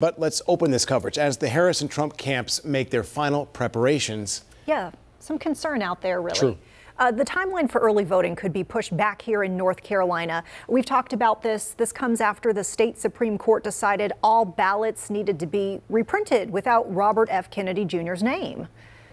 But let's open this coverage as the Harris and Trump camps make their final preparations. Yeah, some concern out there, really. True. Uh, the timeline for early voting could be pushed back here in North Carolina. We've talked about this. This comes after the state Supreme Court decided all ballots needed to be reprinted without Robert F. Kennedy Jr.'s name.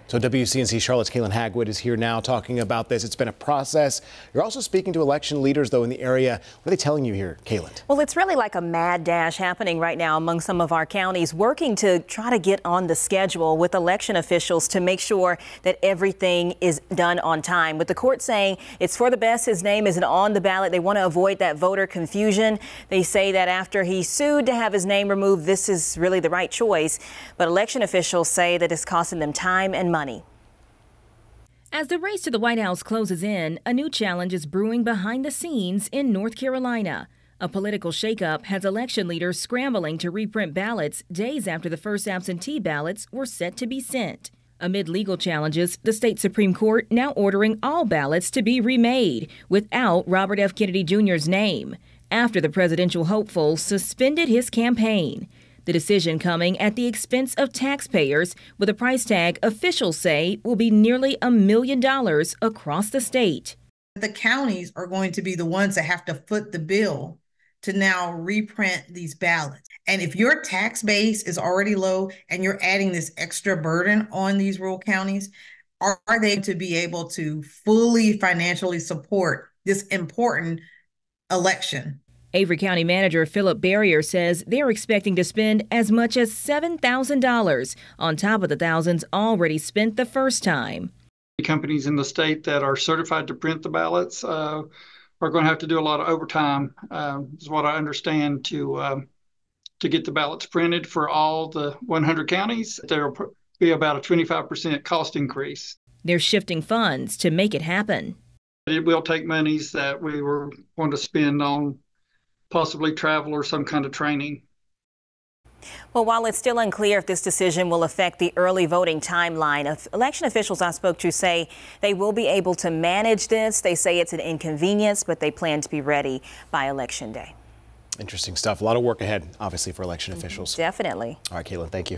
So WCNC Charlotte's Kaylin Hagwood is here now talking about this. It's been a process. You're also speaking to election leaders, though, in the area. What are they telling you here, Kaylin? Well, it's really like a mad dash happening right now among some of our counties working to try to get on the schedule with election officials to make sure that everything is done on time. With the court saying it's for the best, his name isn't on the ballot. They want to avoid that voter confusion. They say that after he sued to have his name removed, this is really the right choice. But election officials say that it's costing them time and money money. As the race to the White House closes in, a new challenge is brewing behind the scenes in North Carolina. A political shakeup has election leaders scrambling to reprint ballots days after the first absentee ballots were set to be sent. Amid legal challenges, the state Supreme Court now ordering all ballots to be remade without Robert F. Kennedy Jr.'s name after the presidential hopeful suspended his campaign. The decision coming at the expense of taxpayers with a price tag officials say will be nearly a million dollars across the state. The counties are going to be the ones that have to foot the bill to now reprint these ballots. And if your tax base is already low and you're adding this extra burden on these rural counties, are, they to be able to fully financially support this important election? Avery County Manager Philip Barrier says they're expecting to spend as much as $7,000 on top of the thousands already spent the first time. Companies in the state that are certified to print the ballots uh, are going to have to do a lot of overtime, uh, is what I understand, to um, to get the ballots printed for all the 100 counties. There will be about a 25% cost increase. They're shifting funds to make it happen. It will take monies that we were going to spend on possibly travel or some kind of training. Well, while it's still unclear if this decision will affect the early voting timeline, election officials I spoke to say they will be able to manage this. They say it's an inconvenience, but they plan to be ready by Election Day. Interesting stuff. A lot of work ahead, obviously, for election mm-hmm. officials. Definitely. All right, Caitlin, thank you.